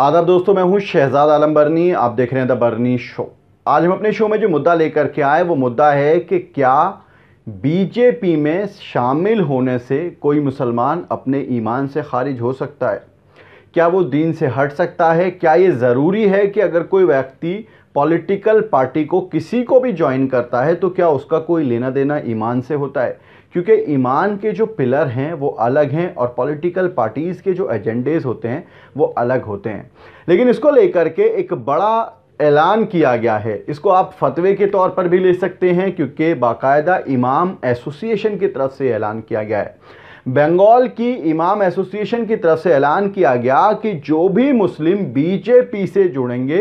आदाब दोस्तों मैं हूं शहजाद आलम बर्नी आप देख रहे हैं द बर्नी शो आज हम अपने शो में जो मुद्दा लेकर के आए वो मुद्दा है कि क्या बीजेपी में शामिल होने से कोई मुसलमान अपने ईमान से खारिज हो सकता है क्या वो दीन से हट सकता है क्या ये ज़रूरी है कि अगर कोई व्यक्ति पॉलिटिकल पार्टी को किसी को भी ज्वाइन करता है तो क्या उसका कोई लेना देना ईमान से होता है क्योंकि ईमान के जो पिलर हैं वो अलग हैं और पॉलिटिकल पार्टीज़ के जो एजेंडेज होते हैं वो अलग होते हैं लेकिन इसको लेकर के एक बड़ा ऐलान किया गया है इसको आप फतवे के तौर पर भी ले सकते हैं क्योंकि बाकायदा इमाम एसोसिएशन की तरफ से ऐलान किया गया है बंगाल की इमाम एसोसिएशन की तरफ से ऐलान किया गया कि जो भी मुस्लिम बीजेपी से जुड़ेंगे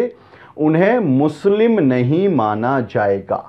उन्हें मुस्लिम नहीं माना जाएगा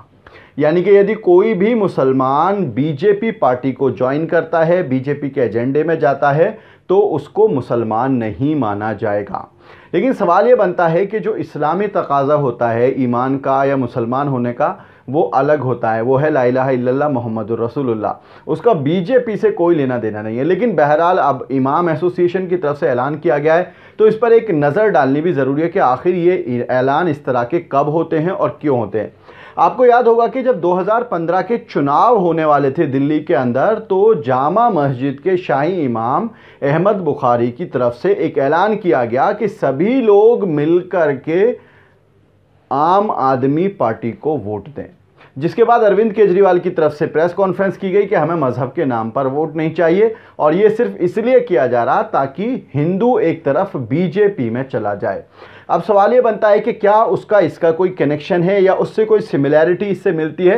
यानी कि यदि कोई भी मुसलमान बीजेपी पार्टी को ज्वाइन करता है बीजेपी के एजेंडे में जाता है तो उसको मुसलमान नहीं माना जाएगा लेकिन सवाल ये बनता है कि जो इस्लामी तकाजा होता है ईमान का या मुसलमान होने का वो अलग होता है वो है ला इल्ला मोहम्मद रसूलुल्लाह उसका बीजेपी से कोई लेना देना नहीं है लेकिन बहरहाल अब इमाम एसोसिएशन की तरफ से ऐलान किया गया है तो इस पर एक नज़र डालनी भी ज़रूरी है कि आखिर ये ऐलान इस तरह के कब होते हैं और क्यों होते हैं आपको याद होगा कि जब 2015 के चुनाव होने वाले थे दिल्ली के अंदर तो जामा मस्जिद के शाही इमाम अहमद बुखारी की तरफ से एक ऐलान किया गया कि सभी लोग मिलकर के आम आदमी पार्टी को वोट दें जिसके बाद अरविंद केजरीवाल की तरफ से प्रेस कॉन्फ्रेंस की गई कि हमें मज़हब के नाम पर वोट नहीं चाहिए और ये सिर्फ इसलिए किया जा रहा ताकि हिंदू एक तरफ बीजेपी में चला जाए अब सवाल ये बनता है कि क्या उसका इसका कोई कनेक्शन है या उससे कोई सिमिलैरिटी इससे मिलती है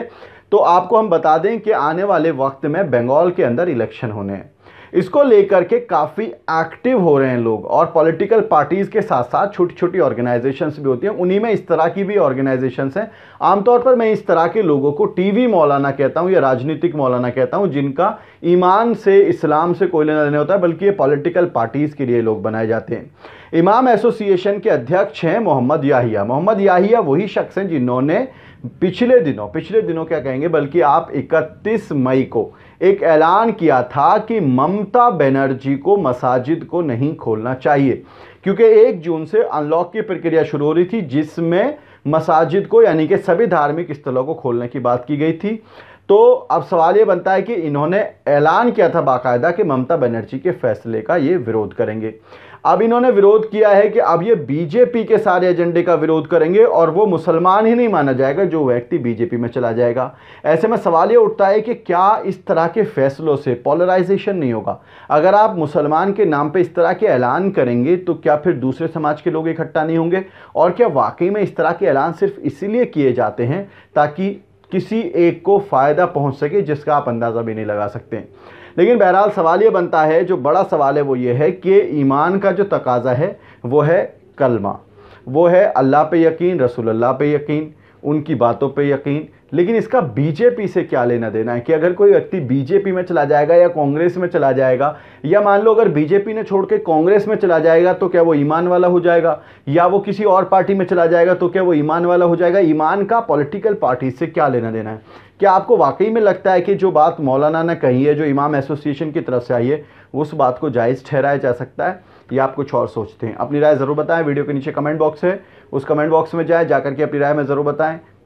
तो आपको हम बता दें कि आने वाले वक्त में बंगाल के अंदर इलेक्शन होने हैं इसको लेकर के काफ़ी एक्टिव हो रहे हैं लोग और पॉलिटिकल पार्टीज़ के साथ साथ छोटी छोटी ऑर्गेनाइजेशंस भी होती हैं उन्हीं में इस तरह की भी ऑर्गेनाइजेशंस हैं आमतौर पर मैं इस तरह के लोगों को टीवी मौलाना कहता हूँ या राजनीतिक मौलाना कहता हूँ जिनका ईमान से इस्लाम से कोई लेना देना होता है बल्कि ये पॉलिटिकल पार्टीज़ के लिए लोग बनाए जाते हैं इमाम एसोसिएशन के अध्यक्ष हैं मोहम्मद याहिया मोहम्मद याहिया वही शख्स हैं जिन्होंने पिछले दिनों पिछले दिनों क्या कहेंगे बल्कि आप 31 मई को एक ऐलान किया था कि ममता बनर्जी को मसाजिद को नहीं खोलना चाहिए क्योंकि एक जून से अनलॉक की प्रक्रिया शुरू हो रही थी जिसमें मसाजिद को यानी कि सभी धार्मिक स्थलों को खोलने की बात की गई थी तो अब सवाल ये बनता है कि इन्होंने ऐलान किया था बाकायदा कि ममता बनर्जी के फैसले का ये विरोध करेंगे अब इन्होंने विरोध किया है कि अब ये बीजेपी के सारे एजेंडे का विरोध करेंगे और वो मुसलमान ही नहीं माना जाएगा जो व्यक्ति बीजेपी में चला जाएगा ऐसे में सवाल ये उठता है कि क्या इस तरह के फैसलों से पॉलराइजेशन नहीं होगा अगर आप मुसलमान के नाम पे इस तरह के ऐलान करेंगे तो क्या फिर दूसरे समाज के लोग इकट्ठा नहीं होंगे और क्या वाकई में इस तरह के ऐलान सिर्फ इसीलिए किए जाते हैं ताकि किसी एक को फ़ायदा पहुंच सके जिसका आप अंदाज़ा भी नहीं लगा सकते लेकिन बहरहाल सवाल ये बनता है जो बड़ा सवाल है वो ये है कि ईमान का जो तकाजा है वो है कलमा वो है अल्लाह पे यकीन रसूल अल्लाह पे यकीन उनकी बातों पे यकीन लेकिन इसका बीजेपी से क्या लेना देना है कि अगर कोई व्यक्ति बीजेपी में चला जाएगा या कांग्रेस में चला जाएगा या मान लो अगर बीजेपी ने छोड़ के कांग्रेस में चला जाएगा तो क्या वो ईमान वाला हो जाएगा या वो किसी और पार्टी में चला जाएगा तो क्या वो ईमान वाला हो जाएगा ईमान का पॉलिटिकल पार्टी से क्या लेना देना है क्या आपको वाकई में लगता है कि जो बात मौलाना ने कही है जो इमाम एसोसिएशन की तरफ से आई है उस बात को जायज़ ठहराया जा सकता है या आप कुछ और सोचते हैं अपनी राय ज़रूर बताएं वीडियो के नीचे कमेंट बॉक्स है उस कमेंट बॉक्स में जाए जाकर के अपनी राय में ज़रूर बताएं